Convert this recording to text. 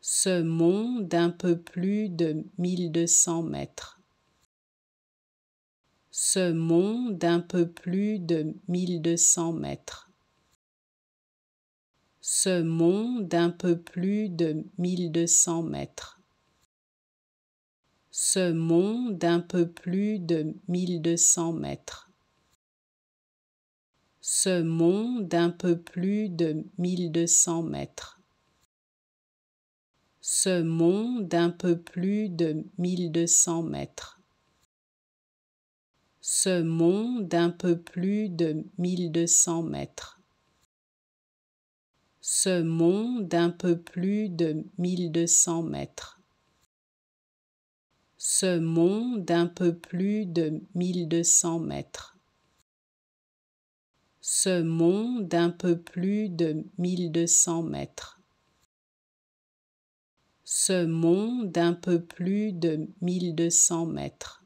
ce mont d'un peu plus de 1200 mètres. Ce mont d'un peu plus de 1200 mètres. Ce mont d'un peu plus de 1200 mètres. Ce mont d'un peu plus de 1200 mètres. Ce mont d'un peu plus de 1200 mètres ce mont d'un peu plus de 1200 mètres. Ce mont d'un peu plus de 1200 mètres. Ce mont d'un peu plus de 1200 mètres. Ce mont d'un peu plus de 1200 mètres. Ce mont d'un peu plus de 1200 mètres ce mont d'un peu plus de 1200 mètres.